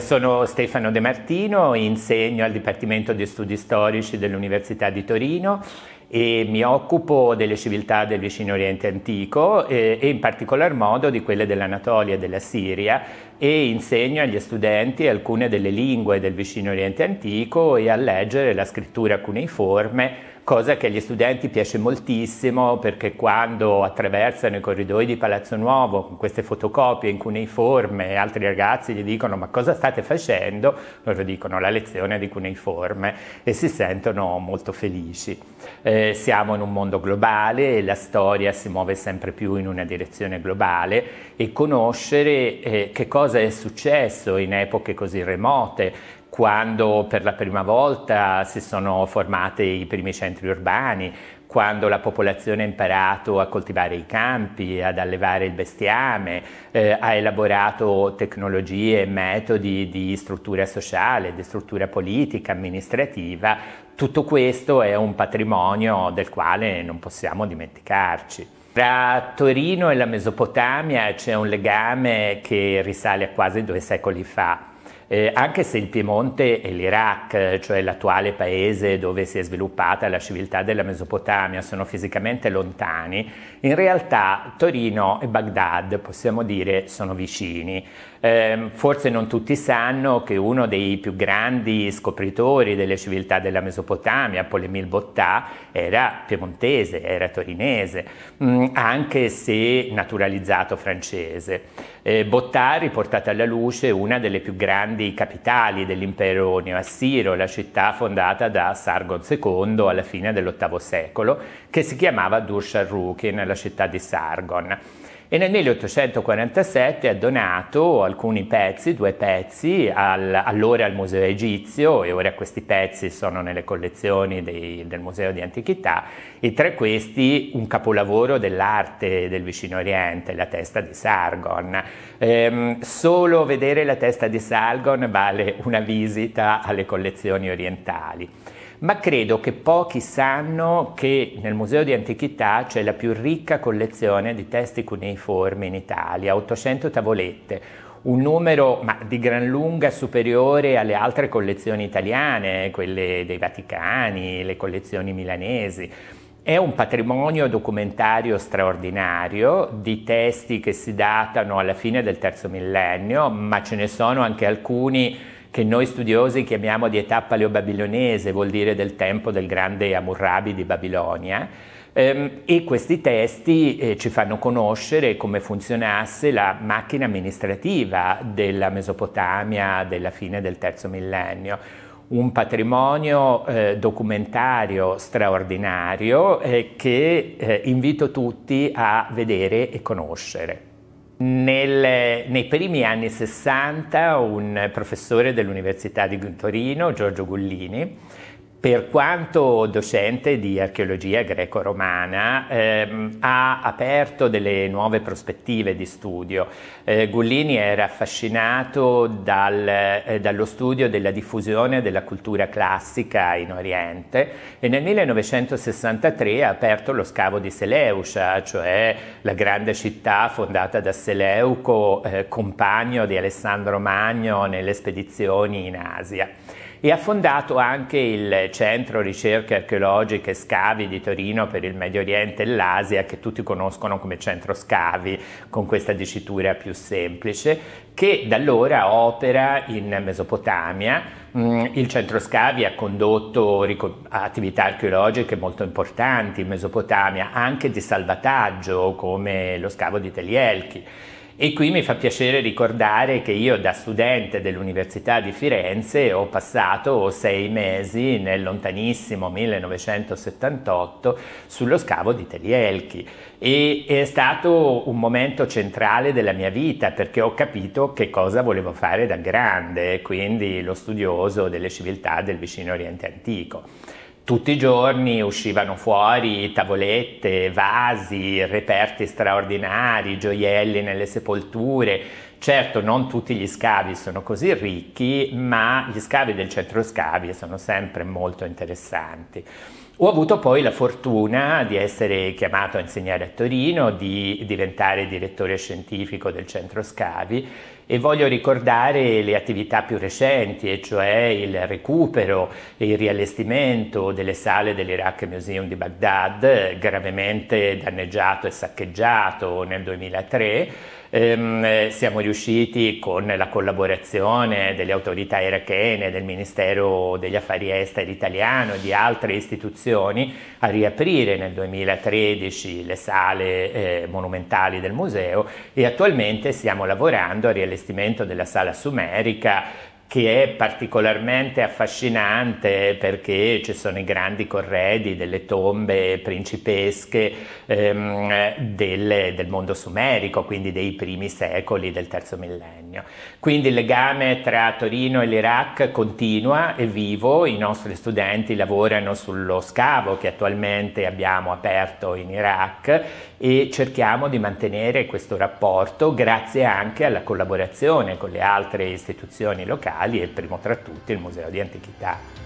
Sono Stefano De Martino, insegno al Dipartimento di Studi Storici dell'Università di Torino e mi occupo delle civiltà del vicino Oriente antico e, eh, e in particolar modo di quelle dell'Anatolia e della Siria e insegno agli studenti alcune delle lingue del vicino Oriente antico e a leggere la scrittura cuneiforme cosa che agli studenti piace moltissimo perché quando attraversano i corridoi di Palazzo Nuovo con queste fotocopie in cuneiforme e altri ragazzi gli dicono ma cosa state facendo? Loro dicono la lezione di cuneiforme e si sentono molto felici. Eh, siamo in un mondo globale e la storia si muove sempre più in una direzione globale e conoscere eh, che cosa è successo in epoche così remote quando per la prima volta si sono formati i primi centri urbani, quando la popolazione ha imparato a coltivare i campi, ad allevare il bestiame, eh, ha elaborato tecnologie e metodi di struttura sociale, di struttura politica, amministrativa, tutto questo è un patrimonio del quale non possiamo dimenticarci. Tra Torino e la Mesopotamia c'è un legame che risale a quasi due secoli fa eh, anche se il Piemonte e l'Iraq, cioè l'attuale paese dove si è sviluppata la civiltà della Mesopotamia, sono fisicamente lontani, in realtà Torino e Baghdad, possiamo dire, sono vicini. Eh, forse non tutti sanno che uno dei più grandi scopritori delle civiltà della Mesopotamia, Polemil Bottà, era piemontese, era torinese, mm, anche se naturalizzato francese. Eh, Bottari portata alla luce una delle più grandi capitali dell'impero neoassiro, la città fondata da Sargon II alla fine dell'VIII secolo, che si chiamava Dursharukin, la città di Sargon e nel 1847 ha donato alcuni pezzi, due pezzi, al, allora al Museo Egizio e ora questi pezzi sono nelle collezioni dei, del Museo di Antichità e tra questi un capolavoro dell'arte del vicino Oriente, la testa di Sargon. Ehm, solo vedere la testa di Sargon vale una visita alle collezioni orientali ma credo che pochi sanno che nel Museo di Antichità c'è la più ricca collezione di testi cuneiformi in Italia, 800 tavolette, un numero ma, di gran lunga superiore alle altre collezioni italiane, eh, quelle dei Vaticani, le collezioni milanesi. È un patrimonio documentario straordinario di testi che si datano alla fine del terzo millennio, ma ce ne sono anche alcuni che noi studiosi chiamiamo di età paleobabilonese, vuol dire del tempo del grande Amurrabi di Babilonia, ehm, e questi testi eh, ci fanno conoscere come funzionasse la macchina amministrativa della Mesopotamia della fine del terzo millennio un patrimonio eh, documentario straordinario eh, che eh, invito tutti a vedere e conoscere. Nel, nei primi anni 60 un professore dell'Università di Torino, Giorgio Gullini, per quanto docente di archeologia greco-romana, ehm, ha aperto delle nuove prospettive di studio. Eh, Gullini era affascinato dal, eh, dallo studio della diffusione della cultura classica in Oriente e nel 1963 ha aperto lo scavo di Seleucia, cioè la grande città fondata da Seleuco, eh, compagno di Alessandro Magno nelle spedizioni in Asia e ha fondato anche il Centro Ricerche Archeologiche Scavi di Torino per il Medio Oriente e l'Asia, che tutti conoscono come Centro Scavi, con questa dicitura più semplice, che da allora opera in Mesopotamia Mm, il centro scavi ha condotto attività archeologiche molto importanti in Mesopotamia, anche di salvataggio come lo scavo di Telielchi. E qui mi fa piacere ricordare che io da studente dell'Università di Firenze ho passato sei mesi nel lontanissimo 1978 sullo scavo di Telielchi e è stato un momento centrale della mia vita perché ho capito che cosa volevo fare da grande, quindi lo studioso glorioso delle civiltà del vicino Oriente antico. Tutti i giorni uscivano fuori tavolette, vasi, reperti straordinari, gioielli nelle sepolture. Certo, non tutti gli scavi sono così ricchi, ma gli scavi del centro scavi sono sempre molto interessanti. Ho avuto poi la fortuna di essere chiamato a insegnare a Torino, di diventare direttore scientifico del centro scavi e voglio ricordare le attività più recenti, e cioè il recupero e il riallestimento delle sale dell'Iraq Museum di Baghdad, gravemente danneggiato e saccheggiato nel 2003. Ehm, siamo riusciti con la collaborazione delle autorità irachene, del Ministero degli Affari Esteri italiano e di altre istituzioni a riaprire nel 2013 le sale eh, monumentali del museo e attualmente stiamo lavorando a riallestimento all'allestimento della sala sumerica che è particolarmente affascinante perché ci sono i grandi corredi delle tombe principesche ehm, del, del, mondo sumerico, quindi dei primi secoli del terzo millennio. Quindi il legame tra Torino e l'Iraq continua e vivo, i nostri studenti lavorano sullo scavo che attualmente abbiamo aperto in Iraq e cerchiamo di mantenere questo rapporto grazie anche alla collaborazione con le altre istituzioni locali e primo tra tutti il Museo di Antichità.